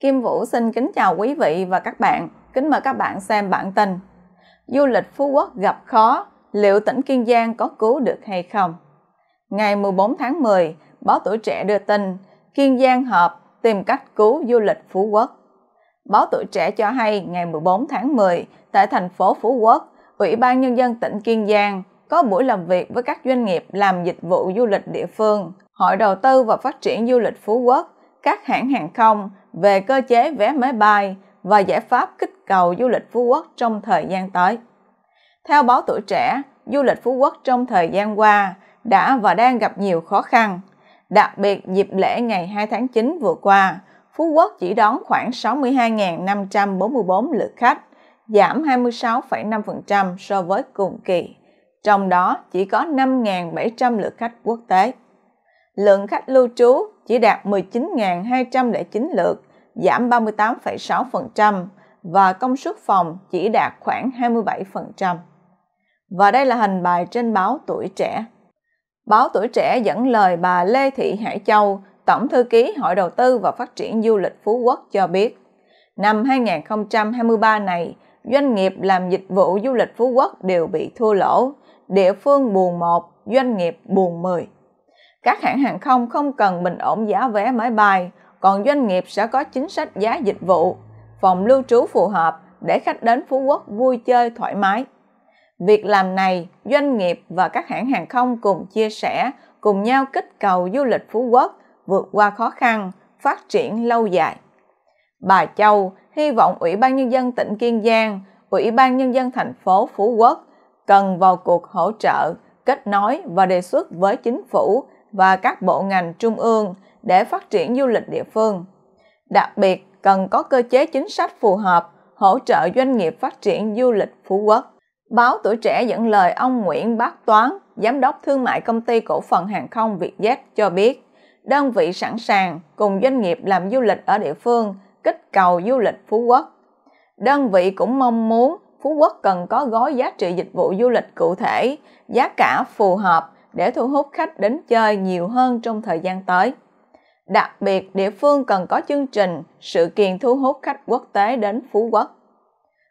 Kim Vũ xin kính chào quý vị và các bạn. Kính mời các bạn xem bản tin. Du lịch Phú Quốc gặp khó, liệu tỉnh Kiên Giang có cứu được hay không? Ngày 14 tháng 10, báo tuổi trẻ đưa tin Kiên Giang họp tìm cách cứu du lịch Phú Quốc. Báo tuổi trẻ cho hay ngày 14 tháng 10, tại thành phố Phú Quốc, Ủy ban Nhân dân tỉnh Kiên Giang có buổi làm việc với các doanh nghiệp làm dịch vụ du lịch địa phương, Hội đầu tư và phát triển du lịch Phú Quốc, các hãng hàng không, về cơ chế vé máy bay và giải pháp kích cầu du lịch Phú Quốc trong thời gian tới. Theo báo Tuổi Trẻ, du lịch Phú Quốc trong thời gian qua đã và đang gặp nhiều khó khăn. Đặc biệt dịp lễ ngày 2 tháng 9 vừa qua, Phú Quốc chỉ đón khoảng 62.544 lượt khách, giảm 26,5% so với cùng kỳ. Trong đó chỉ có 5.700 lượt khách quốc tế. Lượng khách lưu trú chỉ đạt 19.209 lượt, giảm 38,6% và công suất phòng chỉ đạt khoảng 27%. Và đây là hình bài trên báo Tuổi Trẻ. Báo Tuổi Trẻ dẫn lời bà Lê Thị Hải Châu, Tổng thư ký Hội đầu tư và phát triển du lịch Phú Quốc cho biết, năm 2023 này, doanh nghiệp làm dịch vụ du lịch Phú Quốc đều bị thua lỗ, địa phương buồn một, doanh nghiệp buồn 10. Các hãng hàng không không cần bình ổn giá vé máy bay, còn doanh nghiệp sẽ có chính sách giá dịch vụ, phòng lưu trú phù hợp để khách đến Phú Quốc vui chơi thoải mái. Việc làm này, doanh nghiệp và các hãng hàng không cùng chia sẻ, cùng nhau kích cầu du lịch Phú Quốc vượt qua khó khăn, phát triển lâu dài. Bà Châu hy vọng Ủy ban Nhân dân tỉnh Kiên Giang, Ủy ban Nhân dân thành phố Phú Quốc cần vào cuộc hỗ trợ, kết nối và đề xuất với chính phủ và các bộ ngành trung ương để phát triển du lịch địa phương. Đặc biệt, cần có cơ chế chính sách phù hợp hỗ trợ doanh nghiệp phát triển du lịch Phú Quốc. Báo Tuổi Trẻ dẫn lời ông Nguyễn Bác Toán, Giám đốc Thương mại Công ty Cổ phần Hàng không Vietjet cho biết, đơn vị sẵn sàng cùng doanh nghiệp làm du lịch ở địa phương, kích cầu du lịch Phú Quốc. Đơn vị cũng mong muốn Phú Quốc cần có gói giá trị dịch vụ du lịch cụ thể, giá cả phù hợp để thu hút khách đến chơi nhiều hơn trong thời gian tới. Đặc biệt, địa phương cần có chương trình, sự kiện thu hút khách quốc tế đến Phú Quốc.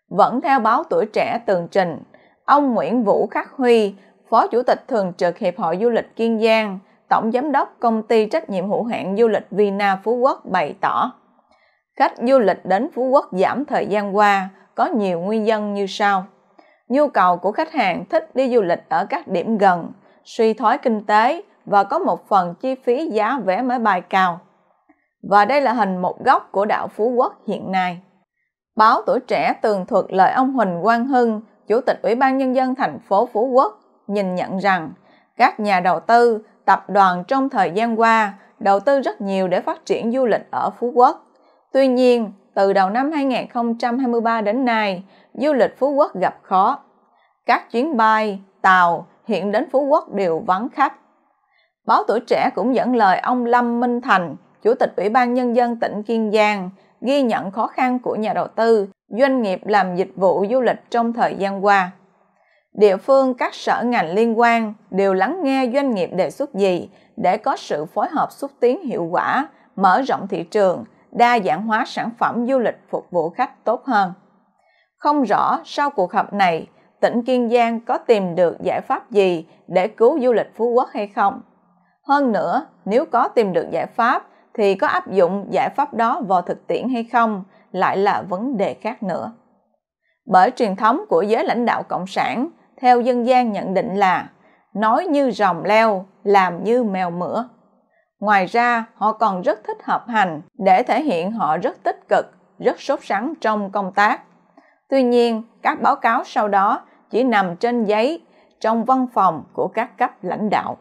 Vẫn theo báo tuổi trẻ tường trình, ông Nguyễn Vũ Khắc Huy, Phó Chủ tịch Thường trực Hiệp hội Du lịch Kiên Giang, Tổng Giám đốc Công ty Trách nhiệm hữu hạn Du lịch Vina Phú Quốc bày tỏ, khách du lịch đến Phú Quốc giảm thời gian qua có nhiều nguyên nhân như sau. Nhu cầu của khách hàng thích đi du lịch ở các điểm gần, suy thoái kinh tế và có một phần chi phí giá vé máy bay cao. Và đây là hình một góc của đảo Phú Quốc hiện nay. Báo Tuổi Trẻ tường thuật lời ông Huỳnh Quang Hưng, Chủ tịch Ủy ban Nhân dân thành phố Phú Quốc, nhìn nhận rằng các nhà đầu tư, tập đoàn trong thời gian qua đầu tư rất nhiều để phát triển du lịch ở Phú Quốc. Tuy nhiên, từ đầu năm 2023 đến nay, du lịch Phú Quốc gặp khó. Các chuyến bay, tàu, hiện đến Phú Quốc đều vắng khách. Báo tuổi trẻ cũng dẫn lời ông Lâm Minh Thành, Chủ tịch Ủy ban Nhân dân tỉnh Kiên Giang, ghi nhận khó khăn của nhà đầu tư, doanh nghiệp làm dịch vụ du lịch trong thời gian qua. Địa phương các sở ngành liên quan đều lắng nghe doanh nghiệp đề xuất gì để có sự phối hợp xúc tiến hiệu quả, mở rộng thị trường, đa dạng hóa sản phẩm du lịch phục vụ khách tốt hơn. Không rõ sau cuộc họp này, tỉnh Kiên Giang có tìm được giải pháp gì để cứu du lịch Phú Quốc hay không. Hơn nữa, nếu có tìm được giải pháp thì có áp dụng giải pháp đó vào thực tiễn hay không lại là vấn đề khác nữa. Bởi truyền thống của giới lãnh đạo cộng sản theo dân gian nhận định là nói như rồng leo, làm như mèo mửa. Ngoài ra, họ còn rất thích hợp hành để thể hiện họ rất tích cực, rất sốt sắng trong công tác. Tuy nhiên, các báo cáo sau đó chỉ nằm trên giấy trong văn phòng của các cấp lãnh đạo.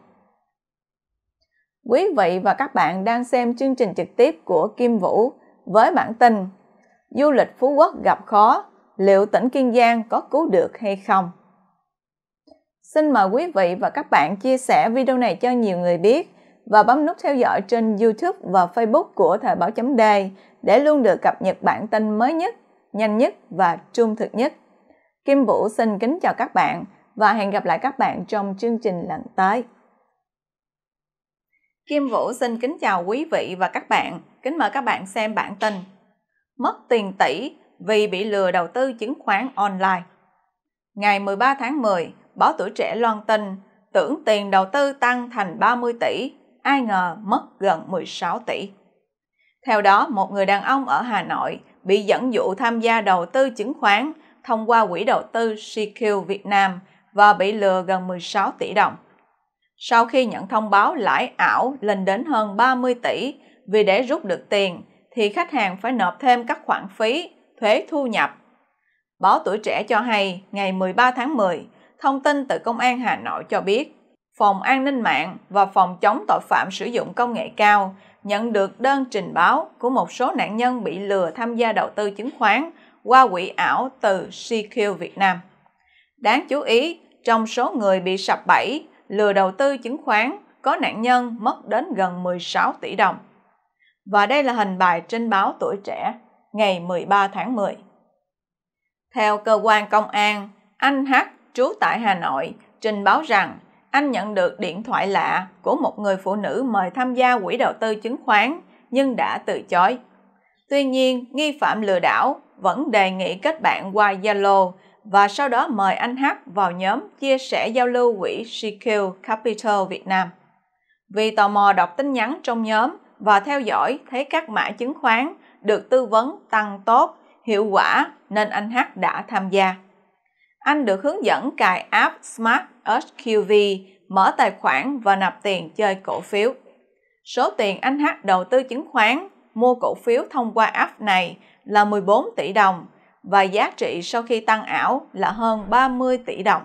Quý vị và các bạn đang xem chương trình trực tiếp của Kim Vũ với bản tin Du lịch Phú Quốc gặp khó, liệu tỉnh Kiên Giang có cứu được hay không? Xin mời quý vị và các bạn chia sẻ video này cho nhiều người biết và bấm nút theo dõi trên YouTube và Facebook của Thời báo chấm đề để luôn được cập nhật bản tin mới nhất, nhanh nhất và trung thực nhất. Kim Vũ xin kính chào các bạn và hẹn gặp lại các bạn trong chương trình lần tới. Kim Vũ xin kính chào quý vị và các bạn. Kính mời các bạn xem bản tin Mất tiền tỷ vì bị lừa đầu tư chứng khoán online Ngày 13 tháng 10, báo tuổi trẻ loan tin tưởng tiền đầu tư tăng thành 30 tỷ, ai ngờ mất gần 16 tỷ. Theo đó, một người đàn ông ở Hà Nội bị dẫn dụ tham gia đầu tư chứng khoán – thông qua quỹ đầu tư CQ Việt Nam và bị lừa gần 16 tỷ đồng. Sau khi nhận thông báo lãi ảo lên đến hơn 30 tỷ vì để rút được tiền thì khách hàng phải nộp thêm các khoản phí, thuế thu nhập. Báo Tuổi Trẻ cho hay ngày 13 tháng 10, thông tin từ Công an Hà Nội cho biết Phòng An ninh mạng và Phòng chống tội phạm sử dụng công nghệ cao nhận được đơn trình báo của một số nạn nhân bị lừa tham gia đầu tư chứng khoán qua quỹ ảo từ CQ Việt Nam. Đáng chú ý, trong số người bị sập bẫy, lừa đầu tư chứng khoán có nạn nhân mất đến gần 16 tỷ đồng. Và đây là hình bài trên báo Tuổi Trẻ ngày 13 tháng 10. Theo cơ quan công an, anh H trú tại Hà Nội trình báo rằng anh nhận được điện thoại lạ của một người phụ nữ mời tham gia quỹ đầu tư chứng khoán nhưng đã từ chối. Tuy nhiên, nghi phạm lừa đảo vẫn đề nghị kết bạn qua Zalo và sau đó mời anh hát vào nhóm chia sẻ giao lưu quỹ CQ Capital Việt Nam. Vì tò mò đọc tin nhắn trong nhóm và theo dõi thấy các mã chứng khoán được tư vấn tăng tốt, hiệu quả nên anh hát đã tham gia. Anh được hướng dẫn cài app Smart SQV, mở tài khoản và nạp tiền chơi cổ phiếu. Số tiền anh hát đầu tư chứng khoán, mua cổ phiếu thông qua app này là 14 tỷ đồng và giá trị sau khi tăng ảo là hơn 30 tỷ đồng.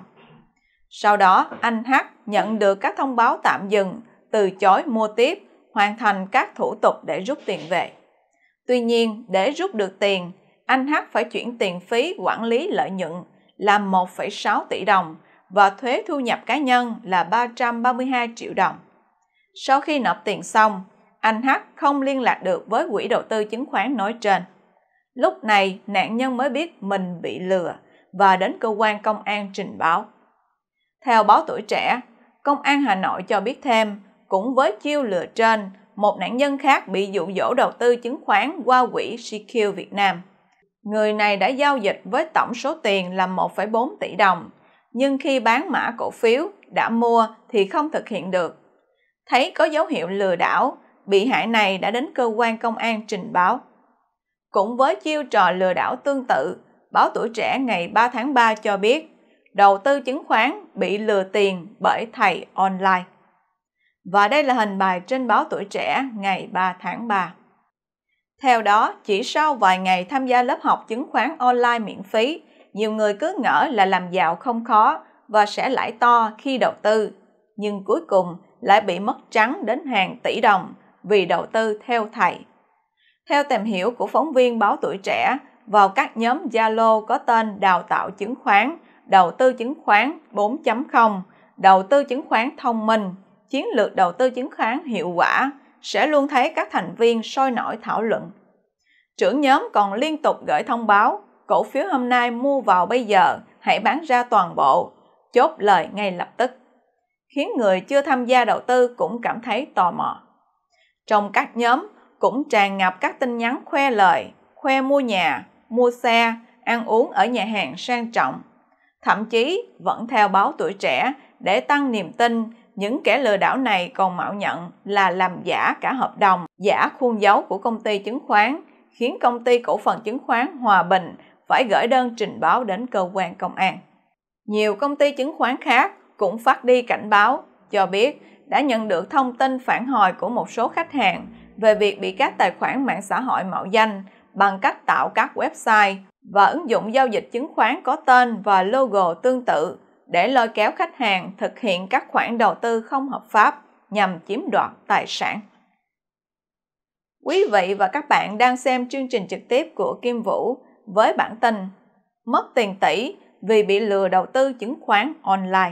Sau đó, anh H nhận được các thông báo tạm dừng, từ chối mua tiếp, hoàn thành các thủ tục để rút tiền về. Tuy nhiên, để rút được tiền, anh H phải chuyển tiền phí quản lý lợi nhuận là 1,6 tỷ đồng và thuế thu nhập cá nhân là 332 triệu đồng. Sau khi nộp tiền xong, anh H không liên lạc được với quỹ đầu tư chứng khoán nói trên. Lúc này, nạn nhân mới biết mình bị lừa và đến cơ quan công an trình báo. Theo báo tuổi trẻ, Công an Hà Nội cho biết thêm, cũng với chiêu lừa trên, một nạn nhân khác bị dụ dỗ đầu tư chứng khoán qua quỹ CQ Việt Nam. Người này đã giao dịch với tổng số tiền là 1,4 tỷ đồng, nhưng khi bán mã cổ phiếu đã mua thì không thực hiện được. Thấy có dấu hiệu lừa đảo, bị hại này đã đến cơ quan công an trình báo. Cũng với chiêu trò lừa đảo tương tự, báo tuổi trẻ ngày 3 tháng 3 cho biết đầu tư chứng khoán bị lừa tiền bởi thầy online. Và đây là hình bài trên báo tuổi trẻ ngày 3 tháng 3. Theo đó, chỉ sau vài ngày tham gia lớp học chứng khoán online miễn phí, nhiều người cứ ngỡ là làm giàu không khó và sẽ lãi to khi đầu tư, nhưng cuối cùng lại bị mất trắng đến hàng tỷ đồng vì đầu tư theo thầy. Theo tìm hiểu của phóng viên báo tuổi trẻ, vào các nhóm Zalo có tên đào tạo chứng khoán, đầu tư chứng khoán 4.0, đầu tư chứng khoán thông minh, chiến lược đầu tư chứng khoán hiệu quả sẽ luôn thấy các thành viên sôi nổi thảo luận. Trưởng nhóm còn liên tục gửi thông báo, cổ phiếu hôm nay mua vào bây giờ, hãy bán ra toàn bộ, chốt lời ngay lập tức. Khiến người chưa tham gia đầu tư cũng cảm thấy tò mò. Trong các nhóm, cũng tràn ngập các tin nhắn khoe lời, khoe mua nhà, mua xe, ăn uống ở nhà hàng sang trọng. Thậm chí vẫn theo báo tuổi trẻ để tăng niềm tin những kẻ lừa đảo này còn mạo nhận là làm giả cả hợp đồng, giả khuôn dấu của công ty chứng khoán, khiến công ty cổ phần chứng khoán Hòa Bình phải gửi đơn trình báo đến cơ quan công an. Nhiều công ty chứng khoán khác cũng phát đi cảnh báo cho biết đã nhận được thông tin phản hồi của một số khách hàng về việc bị các tài khoản mạng xã hội mạo danh bằng cách tạo các website và ứng dụng giao dịch chứng khoán có tên và logo tương tự để lôi kéo khách hàng thực hiện các khoản đầu tư không hợp pháp nhằm chiếm đoạt tài sản. Quý vị và các bạn đang xem chương trình trực tiếp của Kim Vũ với bản tin Mất tiền tỷ vì bị lừa đầu tư chứng khoán online.